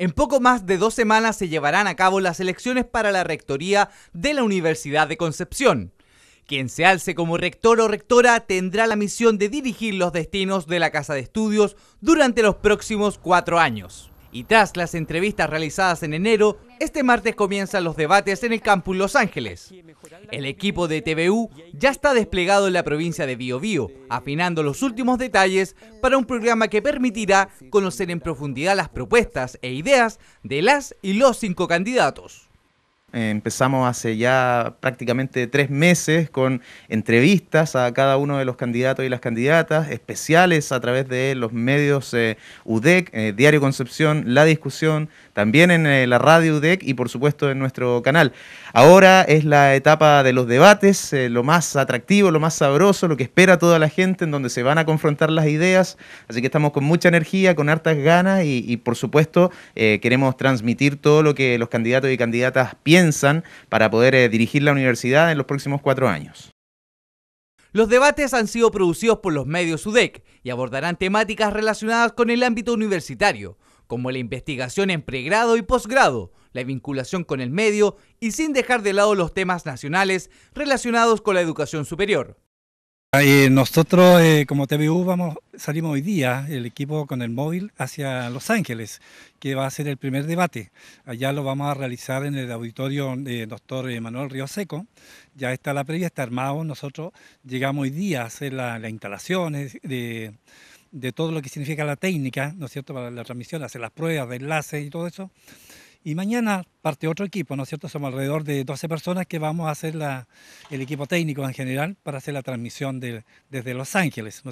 En poco más de dos semanas se llevarán a cabo las elecciones para la rectoría de la Universidad de Concepción. Quien se alce como rector o rectora tendrá la misión de dirigir los destinos de la Casa de Estudios durante los próximos cuatro años. Y tras las entrevistas realizadas en enero, este martes comienzan los debates en el campus Los Ángeles. El equipo de TVU ya está desplegado en la provincia de Biobío, afinando los últimos detalles para un programa que permitirá conocer en profundidad las propuestas e ideas de las y los cinco candidatos. Empezamos hace ya prácticamente tres meses con entrevistas a cada uno de los candidatos y las candidatas, especiales a través de los medios eh, UDEC, eh, Diario Concepción, La Discusión, también en eh, la radio UDEC y por supuesto en nuestro canal. Ahora es la etapa de los debates, lo más atractivo, lo más sabroso, lo que espera toda la gente, en donde se van a confrontar las ideas. Así que estamos con mucha energía, con hartas ganas y, y por supuesto queremos transmitir todo lo que los candidatos y candidatas piensan para poder eh, dirigir la universidad en los próximos cuatro años. Los debates han sido producidos por los medios UDEC y abordarán temáticas relacionadas con el ámbito universitario, como la investigación en pregrado y posgrado, la vinculación con el medio y sin dejar de lado los temas nacionales relacionados con la educación superior. Ah, eh, nosotros eh, como TVU vamos, salimos hoy día, el equipo con el móvil, hacia Los Ángeles, que va a ser el primer debate. Allá lo vamos a realizar en el auditorio del eh, doctor Manuel Río Seco. Ya está la previa, está armado. Nosotros llegamos hoy día a hacer las instalaciones de, todo lo que significa la técnica, ¿no es cierto?, para la transmisión, hacer las pruebas de enlace y todo eso. Y mañana parte otro equipo, ¿no es cierto? Somos alrededor de 12 personas que vamos a hacer el equipo técnico en general para hacer la transmisión desde Los Ángeles.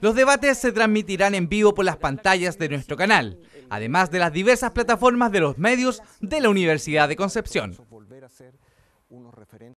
Los debates se transmitirán en vivo por las pantallas de nuestro canal, además de las diversas plataformas de los medios de la Universidad de Concepción.